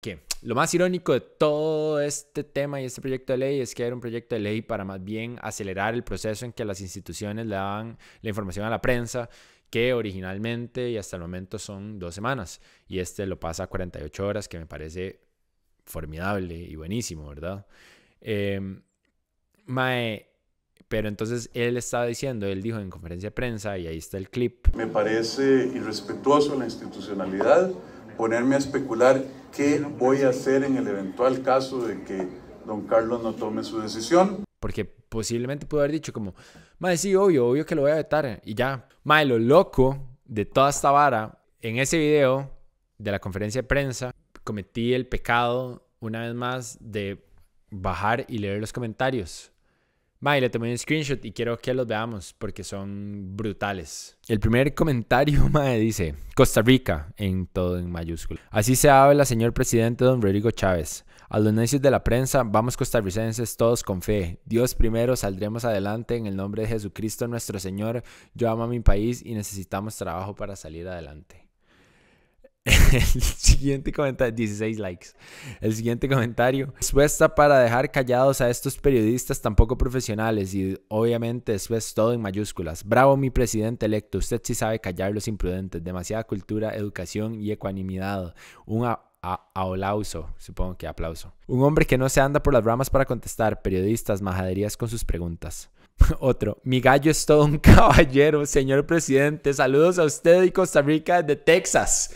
que lo más irónico de todo este tema y este proyecto de ley es que era un proyecto de ley para más bien acelerar el proceso en que las instituciones le daban la información a la prensa, que originalmente y hasta el momento son dos semanas, y este lo pasa a 48 horas, que me parece formidable y buenísimo, ¿verdad? Em, mae, pero entonces él estaba diciendo, él dijo en conferencia de prensa, y ahí está el clip. Me parece irrespetuoso la institucionalidad ponerme a especular qué voy a hacer en el eventual caso de que don Carlos no tome su decisión. Porque posiblemente pudo haber dicho como, madre, sí, obvio, obvio que lo voy a vetar y ya. Madre, lo loco de toda esta vara, en ese video de la conferencia de prensa, cometí el pecado una vez más de bajar y leer los comentarios. Mae, le tomé un screenshot y quiero que los veamos porque son brutales. El primer comentario, Mae, dice: Costa Rica, en todo en mayúscula. Así se habla, señor presidente don Rodrigo Chávez. A los necios de la prensa, vamos costarricenses todos con fe. Dios primero, saldremos adelante en el nombre de Jesucristo nuestro Señor. Yo amo a mi país y necesitamos trabajo para salir adelante. El siguiente comentario, 16 likes. El siguiente comentario, respuesta para dejar callados a estos periodistas tampoco profesionales y obviamente eso es todo en mayúsculas. Bravo mi presidente electo, usted sí sabe callar los imprudentes, demasiada cultura, educación y ecuanimidad. Un aplauso, supongo que aplauso. Un hombre que no se anda por las ramas para contestar, periodistas, majaderías con sus preguntas. Otro, mi gallo es todo un caballero, señor presidente. Saludos a usted y Costa Rica de Texas.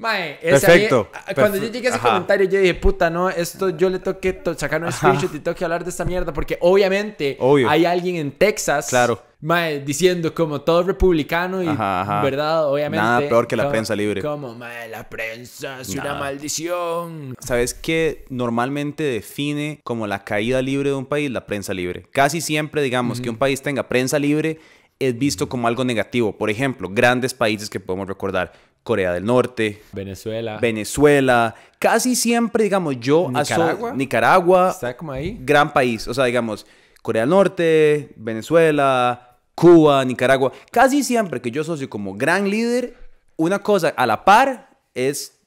Mae, Perfecto. Ah, cuando yo llegué a ese comentario, yo dije, puta, no, esto yo le toqué sacar un screenshot y que hablar de esta mierda, porque obviamente hay alguien en Texas. Claro. Mae, diciendo como todo republicano y verdad, obviamente. Nada peor que la prensa libre. Como, mae, la prensa es una maldición. ¿Sabes qué normalmente define como la caída libre de un país? La prensa libre. Casi siempre, digamos, que un país tenga prensa libre es visto como algo negativo. Por ejemplo, grandes países que podemos recordar, Corea del Norte, Venezuela, Venezuela, casi siempre, digamos, yo Nicaragua, Nicaragua está como ahí, gran país, o sea, digamos, Corea del Norte, Venezuela, Cuba, Nicaragua, casi siempre que yo asocio como gran líder, una cosa a la par es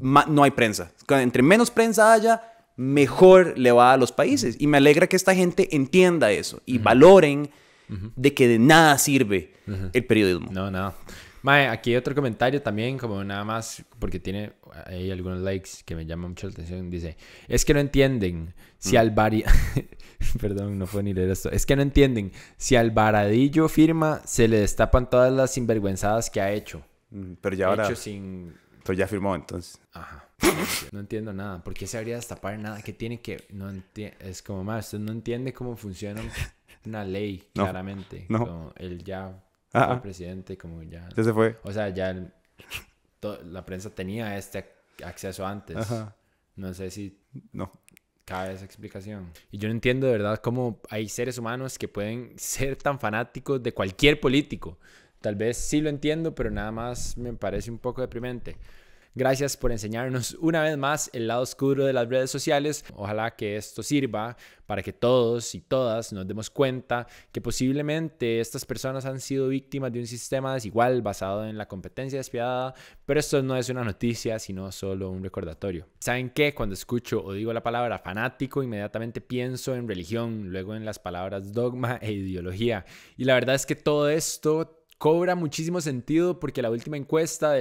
no hay prensa. Entre menos prensa haya, mejor le va a los países. Y me alegra que esta gente entienda eso y valoren de que de nada sirve el periodismo. No, no. aquí hay otro comentario también, como nada más, porque tiene hay algunos likes que me llaman mucho la atención. Dice, es que no entienden si mm. al Perdón, no fue ni leer esto. Es que no entienden si al firma, se le destapan todas las sinvergüenzadas que ha hecho. Mm, pero ya ahora... Hecho sin... ya firmó, entonces. Ajá. No entiendo nada. ¿Por qué se habría de destapar nada? que tiene que...? No Es como, más usted no entiende cómo funcionan una ley, claramente. No. Como él ya ah, ah. presidente, como ya. Ya se fue. O sea, ya la prensa tenía este acceso antes. No sé si. No. Cabe esa explicación. Y yo no entiendo de verdad cómo hay seres humanos que pueden ser tan fanáticos de cualquier político. Tal vez sí lo entiendo, pero nada más me parece un poco deprimente. Gracias por enseñarnos una vez más el lado oscuro de las redes sociales. Ojalá que esto sirva para que todos y todas nos demos cuenta que posiblemente estas personas han sido víctimas de un sistema desigual basado en la competencia despiadada, pero esto no es una noticia, sino solo un recordatorio. ¿Saben qué? Cuando escucho o digo la palabra fanático, inmediatamente pienso en religión, luego en las palabras dogma e ideología. Y la verdad es que todo esto cobra muchísimo sentido porque la última encuesta de